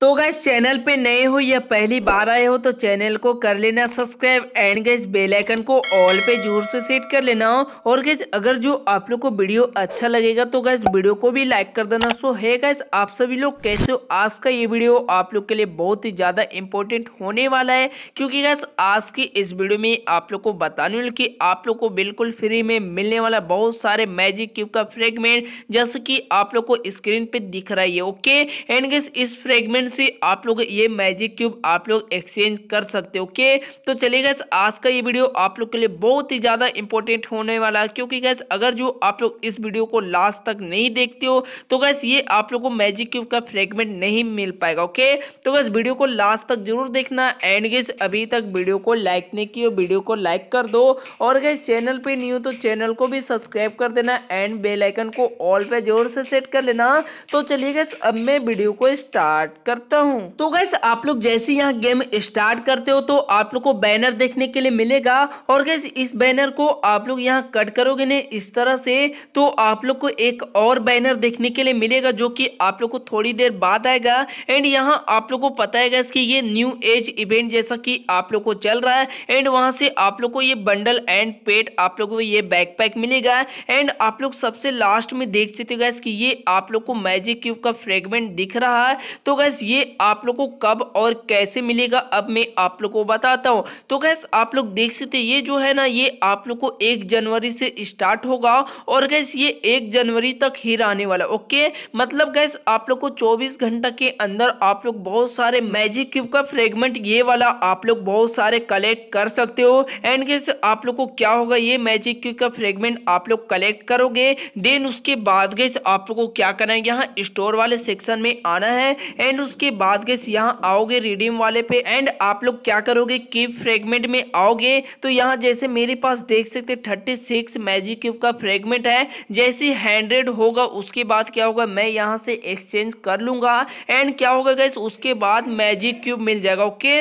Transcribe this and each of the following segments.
तो अगर चैनल पे नए हो या पहली बार आए हो तो चैनल को कर लेना subscribe and guys bell icon को ऑल पे जोर से सेट कर लेना हो और गैस अगर जो आप लोग को वीडियो अच्छा लगेगा तो गैस वीडियो को भी लाइक कर देना सो है गैस आप सभी लोग कैसे हो आज का ये वीडियो आप लोग के लिए बहुत ही ज़्यादा इंपॉर्टेंट होने वाला है क्योंकि गैस आज की इस वीडियो में आप लोग को बताने की कि आप लोग को बिल्कुल फ्री में मिलने वाला बहुत सारे मैजिक क्यूब का फ्रेगमेंट जैसे कि आप लोग को स्क्रीन पर दिख रहा है ओके एंड गैस इस फ्रेगमेंट फ्रेंड से आप लोग ये मैजिक क्यूब आप लोग एक्सचेंज कर सकते हो ओके तो चलिए गैस आज का ये वीडियो आप लोग के लिए बहुत ही ज़्यादा इंपॉर्टेंट होने वाला है क्योंकि गैस अगर जो आप लोग इस वीडियो को लास्ट तक नहीं देखते हो तो गैस ये आप लोग को मैजिक क्यूब का फ्रेगमेंट नहीं मिल पाएगा ओके तो गैस वीडियो को लास्ट तक जरूर देखना एंड गैस अभी तक वीडियो को लाइक नहीं किया वीडियो को लाइक कर दो और गैस चैनल पे न्यू तो चैनल को भी सब्सक्राइब कर देना एंड बेलाइकन को ऑल पे जोर से सेट कर लेना तो चलिए गैस अब मैं वीडियो को स्टार्ट कर करता हूँ तो गैस आप लोग जैसे यहाँ गेम स्टार्ट करते हो तो आप लोग को बैनर देखने के लिए मिलेगा और गैस इस बैनर को आप लोग यहाँ कट करोगे ने इस तरह से तो आप लोग को एक और बैनर देखने के लिए मिलेगा जो की आप लोग को थोड़ी देर बाद आएगा एंड यहाँ आप लोग को पता है गैस ये न्यू एज इवेंट जैसा की आप लोग को चल रहा है एंड वहाँ से आप लोग को ये बंडल एंड पेट आप लोग को ये बैकपैक मिलेगा एंड आप लोग सबसे लास्ट में देख सकते हो गैस कि ये आप लोग को मैजिक क्यूब का फ्रेगमेंट दिख रहा है तो गैस ये आप लोग को कब और कैसे मिलेगा अब मैं आप लोग को बताता हूँ तो गैस आप लोग देख सकते ये जो है ना ये आप लोग को एक जनवरी से स्टार्ट होगा और गैस ये एक जनवरी तक ही रहने वाला ओके मतलब गैस आप लोग को चौबीस घंटा के अंदर आप लोग बहुत सारे मैजिक क्यूब का फ्रेगमेंट ये वाला आप लोग बहुत सारे कलेक्ट कर सकते हो एंड गैस आप लोग को क्या होगा ये मैजिक क्यूब का फ्रेगमेंट आप लोग कलेक्ट करोगे देन उसके बाद गैस आप लोग को क्या करना है यहाँ स्टोर वाले सेक्शन में आना है एंड उस उसके बाद गैस यहाँ आओगे रिडीम वाले पे एंड आप लोग क्या करोगे की फ्रेगमेंट में आओगे तो यहाँ जैसे मेरे पास देख सकते थर्टी सिक्स मैजिक क्यूब का फ्रेगमेंट है जैसे हंड्रेड होगा उसके बाद क्या होगा मैं यहाँ से एक्सचेंज कर लूंगा एंड क्या होगा गैस उसके बाद मैजिक क्यूब मिल जाएगा ओके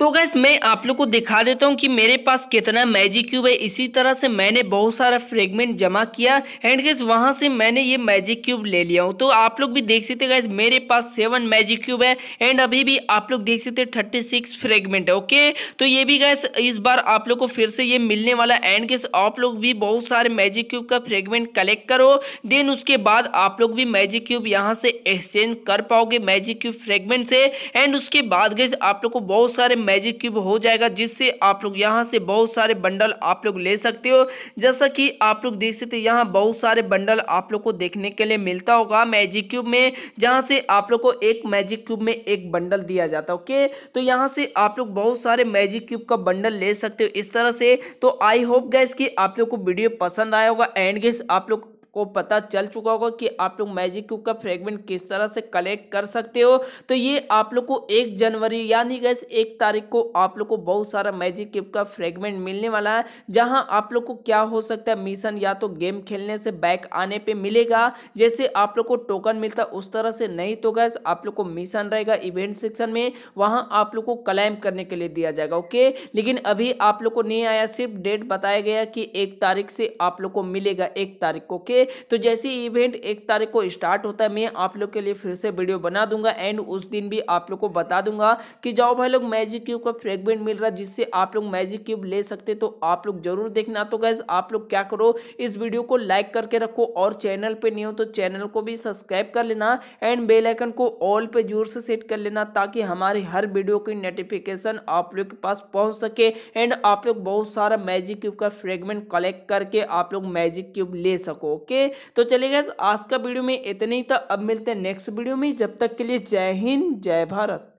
तो गैस मैं आप लोग को दिखा देता हूँ कि मेरे पास कितना मैजिक क्यूब है इसी तरह से मैंने बहुत सारा फ्रेगमेंट जमा किया एंड गैस वहाँ से मैंने ये मैजिक क्यूब ले लिया हूँ तो आप लोग भी देख सकते गैस मेरे पास सेवन मैजिक क्यूब है एंड अभी भी आप लोग देख सकते थर्टी सिक्स फ्रेगमेंट है ओके तो ये भी गैस इस बार आप लोग को फिर से ये मिलने वाला एंड गैस आप लोग भी बहुत सारे मैजिक क्यूब का फ्रेगमेंट कलेक्ट करो देन उसके बाद आप लोग भी मैजिक क्यूब यहाँ से एक्सचेंज कर पाओगे मैजिक क्यूब फ्रेगमेंट से एंड उसके बाद गैस आप लोग को बहुत सारे मैजिक क्यूब हो जाएगा जिससे आप लोग यहाँ से बहुत सारे बंडल आप लोग ले सकते हो जैसा कि आप लोग देख सकते यहाँ बहुत सारे बंडल आप लोग को देखने के लिए मिलता होगा मैजिक क्यूब में जहाँ से आप लोग को एक मैजिक क्यूब में एक बंडल दिया जाता है ओके तो यहाँ से आप लोग बहुत सारे मैजिक क्यूब का बंडल ले सकते हो इस तरह से तो आई होप गैस कि आप लोग को वीडियो पसंद आया होगा एंड गैस आप लोग को पता चल चुका होगा कि आप लोग मैजिक क्यूब का फ्रेगमेंट किस तरह से कलेक्ट कर सकते हो तो ये आप लोग को एक जनवरी यानी गैस एक तारीख को आप लोग को बहुत सारा मैजिक क्यूब का फ्रेगमेंट मिलने वाला है जहाँ आप लोग को क्या हो सकता है मिशन या तो गेम खेलने से बैक आने पर मिलेगा जैसे आप लोग को टोकन मिलता उस तरह से नहीं तो गैस आप लोग को मिशन रहेगा इवेंट सेक्शन में वहां आप लोग को क्लाइम करने के लिए दिया जाएगा ओके लेकिन अभी आप लोग को नहीं आया सिर्फ डेट बताया गया कि एक तारीख से आप लोग को मिलेगा एक तारीख को ओके तो जैसे इवेंट एक तारीख को स्टार्ट होता है मैं आप लोग के लिए फिर से वीडियो बना दूंगा एंड उस दिन भी आप लोग को बता दूंगा कि जाओ भाई लोग मैजिक क्यूब का फ्रेगमेंट मिल रहा है जिससे आप लोग मैजिक क्यूब ले सकते तो आप लोग जरूर देखना तो गैस आप लोग क्या करो इस वीडियो को लाइक करके रखो और चैनल पर नहीं हो तो चैनल को भी सब्सक्राइब कर लेना एंड बेलाइकन को ऑल पे जोर से सेट कर लेना ताकि हमारे हर वीडियो की नोटिफिकेशन आप लोग के पास पहुंच सके एंड आप लोग बहुत सारा मैजिक क्यूब का फ्रेगमेंट कलेक्ट करके आप लोग मैजिक क्यूब ले सको ओके ओके तो चलिए आज का वीडियो में इतना ही था अब मिलते हैं नेक्स्ट वीडियो में जब तक के लिए जय हिंद जय भारत